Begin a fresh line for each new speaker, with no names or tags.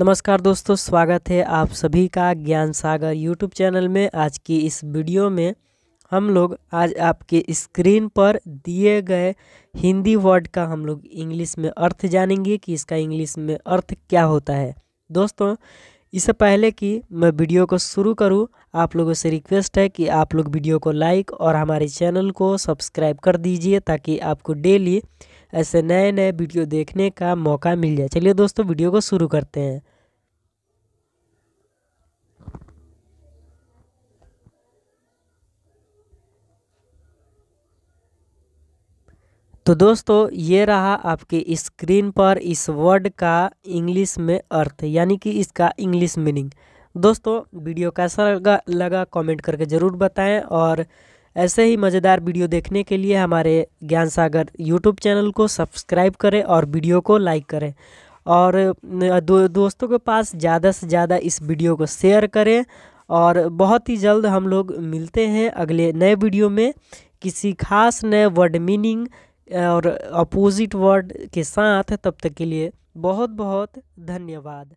नमस्कार दोस्तों स्वागत है आप सभी का ज्ञान सागर यूट्यूब चैनल में आज की इस वीडियो में हम लोग आज आपके स्क्रीन पर दिए गए हिंदी वर्ड का हम लोग इंग्लिश में अर्थ जानेंगे कि इसका इंग्लिश में अर्थ क्या होता है दोस्तों इससे पहले कि मैं वीडियो को शुरू करूं आप लोगों से रिक्वेस्ट है कि आप लोग वीडियो को लाइक और हमारे चैनल को सब्सक्राइब कर दीजिए ताकि आपको डेली ऐसे नए नए वीडियो देखने का मौका मिल जाए चलिए दोस्तों वीडियो को शुरू करते हैं तो दोस्तों ये रहा आपके स्क्रीन पर इस वर्ड का इंग्लिश में अर्थ यानी कि इसका इंग्लिश मीनिंग दोस्तों वीडियो कैसा लगा लगा कमेंट करके ज़रूर बताएं और ऐसे ही मज़ेदार वीडियो देखने के लिए हमारे ज्ञान सागर यूट्यूब चैनल को सब्सक्राइब करें और वीडियो को लाइक करें और दो, दोस्तों के पास ज़्यादा से ज़्यादा इस वीडियो को शेयर करें और बहुत ही जल्द हम लोग मिलते हैं अगले नए वीडियो में किसी खास नए वर्ड मीनिंग और अपोजिट वर्ड के साथ तब तक के लिए बहुत बहुत धन्यवाद